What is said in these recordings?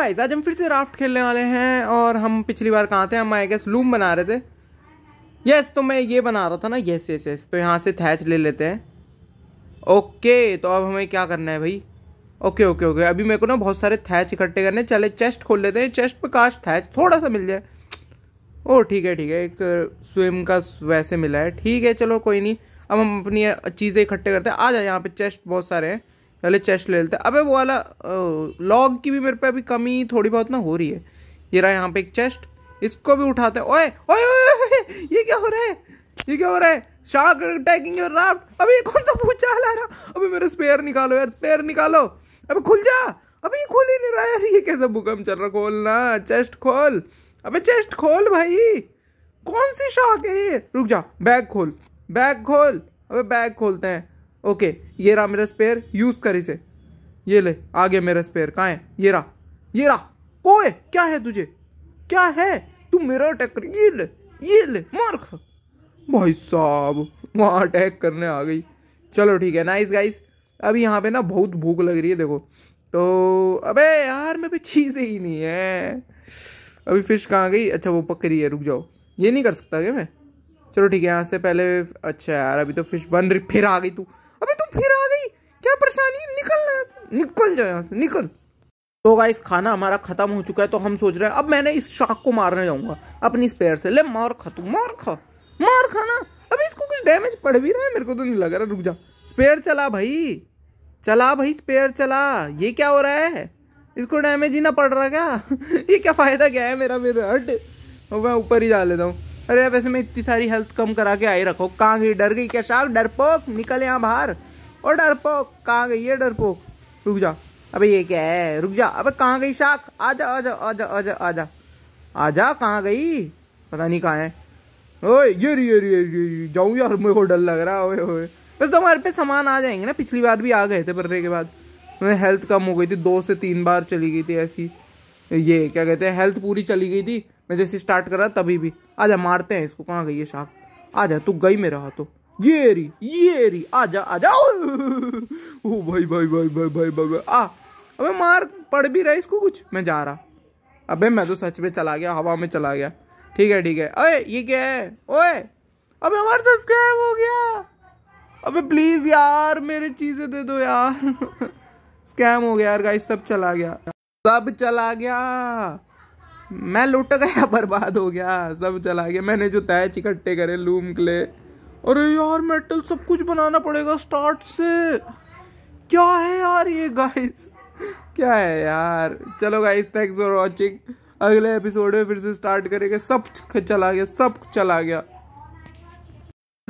Guys आज हम फिर से राफ्ट खेलने वाले हैं और हम पिछली बार कहाँ थे हम आई गेस लूम बना रहे थे यस तो मैं ये बना रहा था ना यस यस यस तो यहाँ से थैच ले लेते हैं ओके तो अब हमें क्या करना है भाई ओके ओके ओके अभी मेरे को ना बहुत सारे थैच इकट्ठे करने चले चेस्ट खोल लेते हैं चेस्ट पर काश थैच थोड़ा सा मिल जाए ओ ठीक है ठीक है एक स्विम का वैसे मिला है ठीक है चलो कोई नहीं अब हम अपनी चीज़ें इकट्ठे करते हैं आ जाए यहाँ पे चेस्ट बहुत सारे हैं पहले चेस्ट ले लेते हैं अबे वो वाला लॉग की भी मेरे पे अभी कमी थोड़ी बहुत ना हो रही है ये रहा यहाँ पे एक चेस्ट इसको भी उठाते ओए ओए ओए ये क्या हो रहा है ये क्या हो रहा है शार्क अटैकिंग योर राफ्ट अबे ये कौन सा पूछा ला रहा अबे मेरा स्पेयर निकालो यार स्पेयर निकालो अबे खुल जा अबे ये खुल ही नहीं रहा यार ये कैसा भूकंप चल रहा खोल ना चेस्ट खोल अबे चेस्ट खोल भाई कौन सी शाख है ये रुक जा बैग खोल बैग खोल अबे बैग खोलते हैं ओके ये रहा मेरा स्पेयर यूज़ कर इसे ये ले आगे मेरा स्पेयर कहाँ है ये रहा ये रहा कोए क्या है तुझे क्या है तू मेरा अटैक कर ये ले ये ले मार खा भाई साहब वहाँ अटैक करने आ गई चलो ठीक है नाइस गाइस अभी यहाँ पे ना बहुत भूख लग रही है देखो तो अबे यार मेरे पे चीज़ें ही नहीं है अभी फिश कहाँ गई अच्छा वो पक रही है रुक जाओ ये नहीं कर सकता क्या मैं चलो ठीक है यहाँ से पहले अच्छा यार अभी तो फिश बन रही फिर आ गई तू अबे तू फिर आ गई क्या परेशानी निकल यहाँ से निकल जाओ यहाँ से निकल तो गाइस खाना हमारा खत्म हो चुका है तो हम सोच रहे हैं अब मैंने इस शार्क को मारने जाऊंगा अपनी स्पेयर से ले मार खा तू मार खा मार खा ना अबे इसको कुछ डैमेज पड़ भी रहा है मेरे को तो नहीं लग रहा रुक जा स्पेयर चला भाई चला भाई स्पेयर चला ये क्या हो रहा है इसको डैमेज ही ना पड़ रहा क्या ये क्या फ़ायदा क्या है मेरा मेरा हट मैं ऊपर ही जा लेता हूँ अरे वैसे मैं इतनी सारी हेल्थ कम करा के आई रखो कहाँ गई डर गई क्या डर डरपोक निकल यहाँ बाहर और डरपोक कहाँ गई ये डरपोक रुक जा अबे ये क्या है रुक जा अबे कहाँ गई जा आ जा आ जा आ जा कहाँ गई पता नहीं कहाँ है ओए ये रे ये रे जाऊँ यार मेरे को डर लग रहा है ओए ओए बस तुम्हारे तो पे सामान आ जाएंगे ना पिछली बार भी आ गए थे बर्रे के बाद मैं हेल्थ कम हो गई थी दो से तीन बार चली गई थी ऐसी ये क्या कहते हैं हेल्थ पूरी चली गई थी मैं जैसे स्टार्ट कर रहा तभी भी आजा मारते हैं इसको कहाँ गई है शाख आ जा तू गई में रहा तो ये री ये री आ जा आ जाओ ओ भाई भाई भाई भाई भाई भाई, भाई, भाई, भाई। आ अबे मार पड़ भी रहा है इसको कुछ मैं जा रहा अबे मैं तो सच में चला गया हवा में चला गया ठीक है ठीक है अरे ये क्या है ओए अबे हमारा सब्सक्राइब हो गया अबे प्लीज़ यार मेरे चीज़ें दे दो यार स्कैम हो गया यार गाइस सब चला गया सब चला गया मैं लुट गया बर्बाद हो गया सब चला गया मैंने जो तैच इकट्ठे करे लूम क्ले अरे यार मेटल सब कुछ बनाना पड़ेगा स्टार्ट से क्या है यार ये गाइस क्या है यार चलो गाइस थैंक्स फॉर वाचिंग अगले एपिसोड में फिर से स्टार्ट करेंगे सब चला गया सब चला गया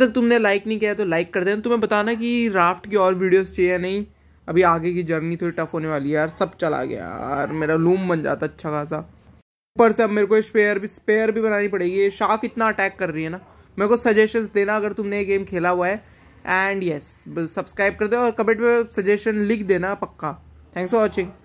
तक तुमने लाइक नहीं किया तो लाइक कर देना तुम्हें बताना कि राफ्ट की और वीडियोस चाहिए नहीं अभी आगे की जर्नी थोड़ी टफ होने वाली है यार सब चला गया यार मेरा लूम बन जाता अच्छा खासा ऊपर से अब मेरे को स्पेयर भी स्पेयर भी बनानी पड़ेगी ये शार्क इतना अटैक कर रही है ना मेरे को सजेशन देना अगर तुमने ये गेम खेला हुआ है एंड यस सब्सक्राइब कर दो और कमेंट में सजेशन लिख देना पक्का थैंक्स फॉर वॉचिंग